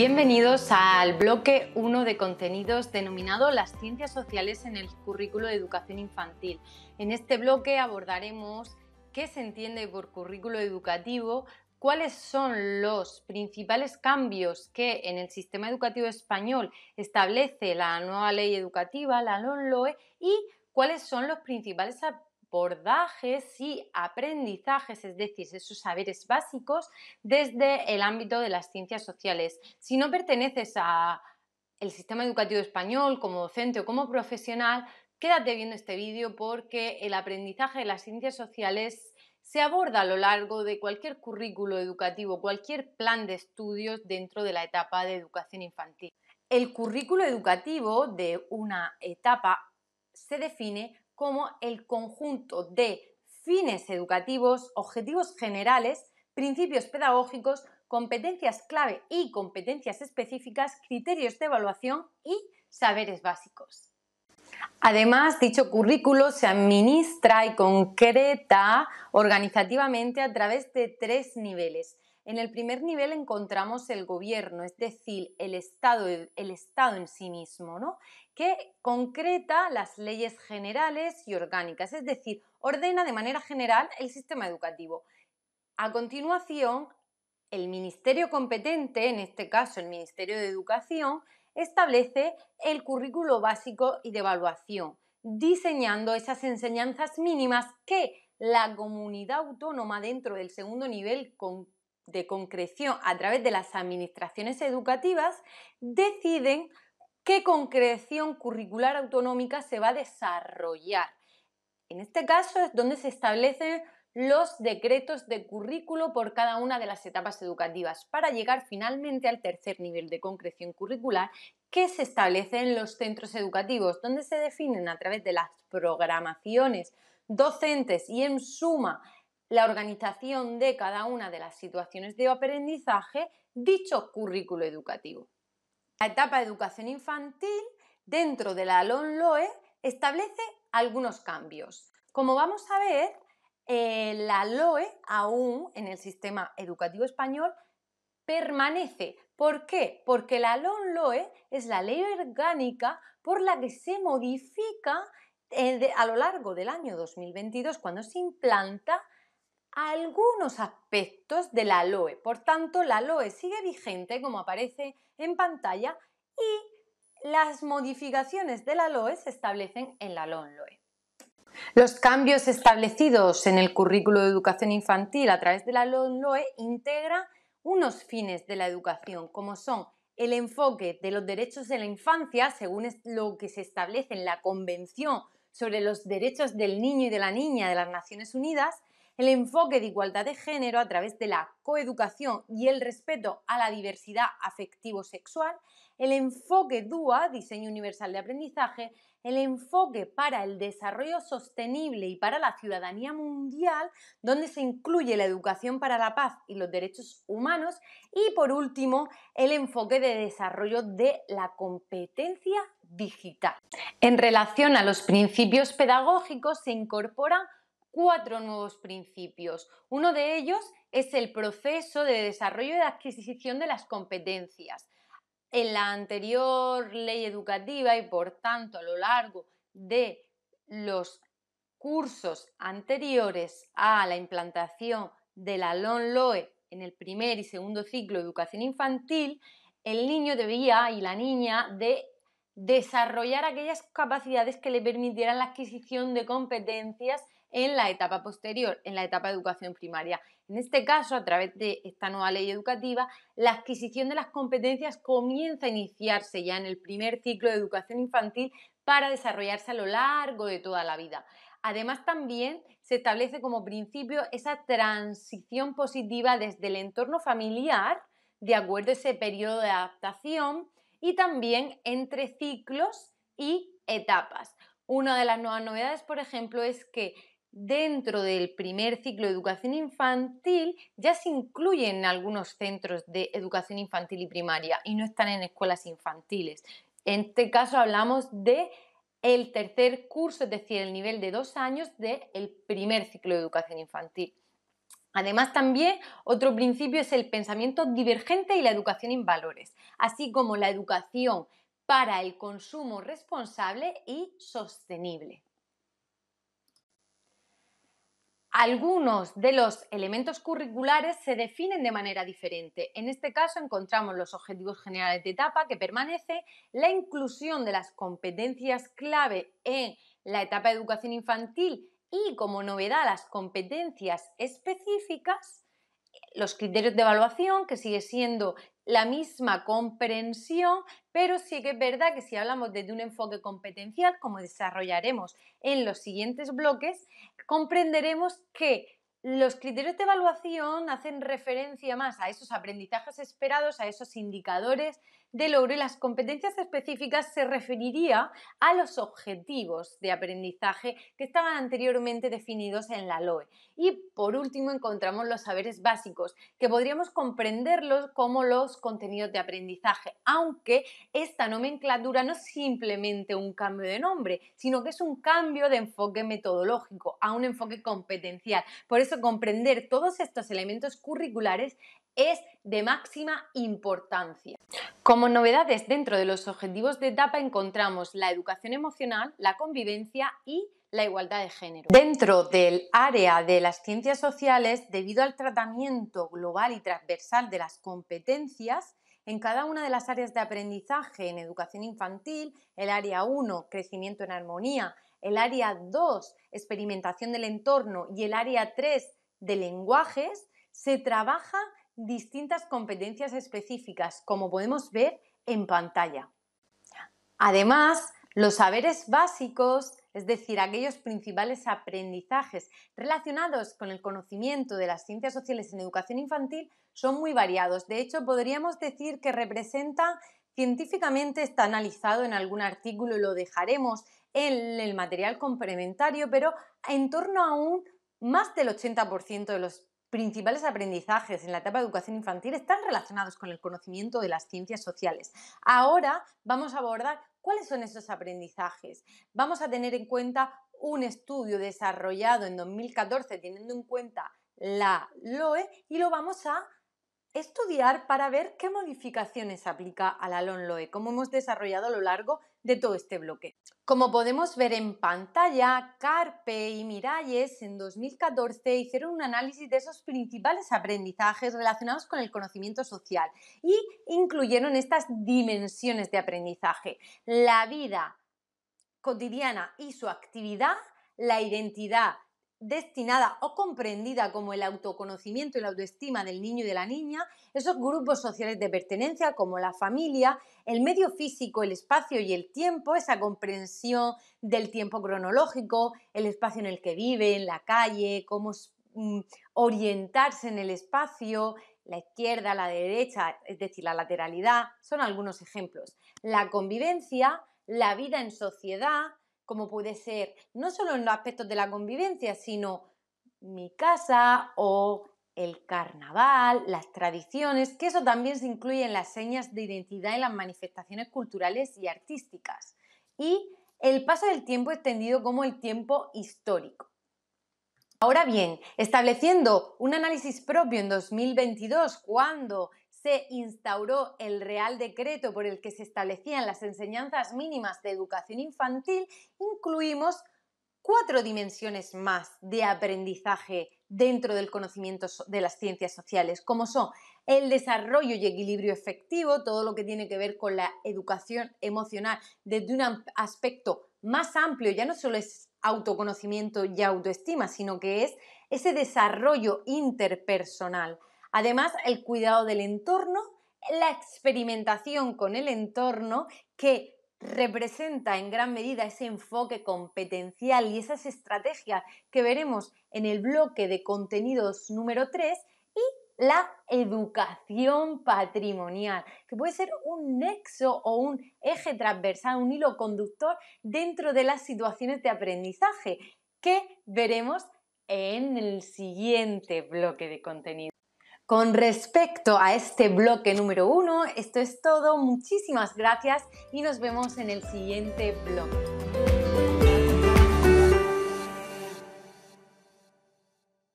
Bienvenidos al bloque 1 de contenidos denominado Las ciencias sociales en el currículo de educación infantil. En este bloque abordaremos qué se entiende por currículo educativo, cuáles son los principales cambios que en el sistema educativo español establece la nueva ley educativa, la LONLOE, y cuáles son los principales abordajes y aprendizajes, es decir, esos saberes básicos desde el ámbito de las ciencias sociales. Si no perteneces a el sistema educativo español como docente o como profesional, quédate viendo este vídeo porque el aprendizaje de las ciencias sociales se aborda a lo largo de cualquier currículo educativo, cualquier plan de estudios dentro de la etapa de educación infantil. El currículo educativo de una etapa se define como el conjunto de fines educativos, objetivos generales, principios pedagógicos, competencias clave y competencias específicas, criterios de evaluación y saberes básicos. Además, dicho currículo se administra y concreta organizativamente a través de tres niveles en el primer nivel encontramos el gobierno, es decir, el Estado, el Estado en sí mismo, que concreta las leyes generales y orgánicas, es decir, ordena de manera general el sistema educativo. A continuación, el ministerio competente, en este caso el Ministerio de Educación, establece el currículo básico y de evaluación, diseñando esas enseñanzas mínimas que la comunidad autónoma dentro del segundo nivel concreta de concreción a través de las administraciones educativas deciden qué concreción curricular autonómica se va a desarrollar. En este caso es donde se establecen los decretos de currículo por cada una de las etapas educativas para llegar finalmente al tercer nivel de concreción curricular que se establece en los centros educativos, donde se definen a través de las programaciones docentes y en suma la organización de cada una de las situaciones de aprendizaje dicho currículo educativo. La etapa de educación infantil dentro de la LOE establece algunos cambios. Como vamos a ver, eh, la LOE aún en el sistema educativo español permanece. ¿Por qué? Porque la LOE es la ley orgánica por la que se modifica eh, a lo largo del año 2022 cuando se implanta algunos aspectos de la LOE, Por tanto, la LOE sigue vigente como aparece en pantalla y las modificaciones de la LOE se establecen en la LON-LOE. Los cambios establecidos en el currículo de educación infantil a través de la LON-LOE integran unos fines de la educación, como son el enfoque de los derechos de la infancia, según lo que se establece en la Convención sobre los Derechos del Niño y de la Niña de las Naciones Unidas, el enfoque de igualdad de género a través de la coeducación y el respeto a la diversidad afectivo-sexual, el enfoque DUA, diseño universal de aprendizaje, el enfoque para el desarrollo sostenible y para la ciudadanía mundial, donde se incluye la educación para la paz y los derechos humanos, y por último, el enfoque de desarrollo de la competencia digital. En relación a los principios pedagógicos se incorpora cuatro nuevos principios. Uno de ellos es el proceso de desarrollo y adquisición de las competencias. En la anterior ley educativa y por tanto a lo largo de los cursos anteriores a la implantación de la LOE en el primer y segundo ciclo de educación infantil, el niño debía y la niña de desarrollar aquellas capacidades que le permitieran la adquisición de competencias en la etapa posterior, en la etapa de educación primaria. En este caso, a través de esta nueva ley educativa, la adquisición de las competencias comienza a iniciarse ya en el primer ciclo de educación infantil para desarrollarse a lo largo de toda la vida. Además, también se establece como principio esa transición positiva desde el entorno familiar, de acuerdo a ese periodo de adaptación, y también entre ciclos y etapas. Una de las nuevas novedades, por ejemplo, es que dentro del primer ciclo de educación infantil ya se incluyen algunos centros de educación infantil y primaria y no están en escuelas infantiles. En este caso hablamos de el tercer curso, es decir, el nivel de dos años del el primer ciclo de educación infantil. Además, también otro principio es el pensamiento divergente y la educación en valores, así como la educación para el consumo responsable y sostenible. Algunos de los elementos curriculares se definen de manera diferente. En este caso encontramos los objetivos generales de etapa que permanece, la inclusión de las competencias clave en la etapa de educación infantil y como novedad las competencias específicas, los criterios de evaluación que sigue siendo la misma comprensión, pero sí que es verdad que si hablamos desde un enfoque competencial, como desarrollaremos en los siguientes bloques, comprenderemos que los criterios de evaluación hacen referencia más a esos aprendizajes esperados, a esos indicadores de logro y las competencias específicas se referiría a los objetivos de aprendizaje que estaban anteriormente definidos en la LOE. Y por último encontramos los saberes básicos, que podríamos comprenderlos como los contenidos de aprendizaje, aunque esta nomenclatura no es simplemente un cambio de nombre, sino que es un cambio de enfoque metodológico a un enfoque competencial. Por eso comprender todos estos elementos curriculares es de máxima importancia. Como novedades dentro de los objetivos de etapa encontramos la educación emocional, la convivencia y la igualdad de género. Dentro del área de las ciencias sociales, debido al tratamiento global y transversal de las competencias, en cada una de las áreas de aprendizaje, en educación infantil, el área 1, crecimiento en armonía, el área 2, experimentación del entorno y el área 3, de lenguajes, se trabaja distintas competencias específicas, como podemos ver en pantalla. Además, los saberes básicos, es decir, aquellos principales aprendizajes relacionados con el conocimiento de las ciencias sociales en educación infantil, son muy variados. De hecho, podríamos decir que representa científicamente está analizado en algún artículo, lo dejaremos en el material complementario, pero en torno a un más del 80% de los principales aprendizajes en la etapa de educación infantil están relacionados con el conocimiento de las ciencias sociales. Ahora vamos a abordar cuáles son esos aprendizajes. Vamos a tener en cuenta un estudio desarrollado en 2014 teniendo en cuenta la LOE y lo vamos a estudiar para ver qué modificaciones aplica a la LONLOE, como hemos desarrollado a lo largo de todo este bloque. Como podemos ver en pantalla, Carpe y Miralles en 2014 hicieron un análisis de esos principales aprendizajes relacionados con el conocimiento social y incluyeron estas dimensiones de aprendizaje, la vida cotidiana y su actividad, la identidad destinada o comprendida como el autoconocimiento y la autoestima del niño y de la niña, esos grupos sociales de pertenencia como la familia, el medio físico, el espacio y el tiempo, esa comprensión del tiempo cronológico, el espacio en el que vive, en la calle, cómo mm, orientarse en el espacio, la izquierda, la derecha, es decir, la lateralidad, son algunos ejemplos. La convivencia, la vida en sociedad, como puede ser no solo en los aspectos de la convivencia, sino mi casa o el carnaval, las tradiciones, que eso también se incluye en las señas de identidad y las manifestaciones culturales y artísticas. Y el paso del tiempo extendido como el tiempo histórico. Ahora bien, estableciendo un análisis propio en 2022, cuando instauró el Real Decreto por el que se establecían las enseñanzas mínimas de educación infantil, incluimos cuatro dimensiones más de aprendizaje dentro del conocimiento de las ciencias sociales, como son el desarrollo y equilibrio efectivo, todo lo que tiene que ver con la educación emocional desde un aspecto más amplio, ya no solo es autoconocimiento y autoestima, sino que es ese desarrollo interpersonal. Además, el cuidado del entorno, la experimentación con el entorno que representa en gran medida ese enfoque competencial y esas estrategias que veremos en el bloque de contenidos número 3 y la educación patrimonial, que puede ser un nexo o un eje transversal, un hilo conductor dentro de las situaciones de aprendizaje que veremos en el siguiente bloque de contenidos. Con respecto a este bloque número uno, esto es todo. Muchísimas gracias y nos vemos en el siguiente bloque.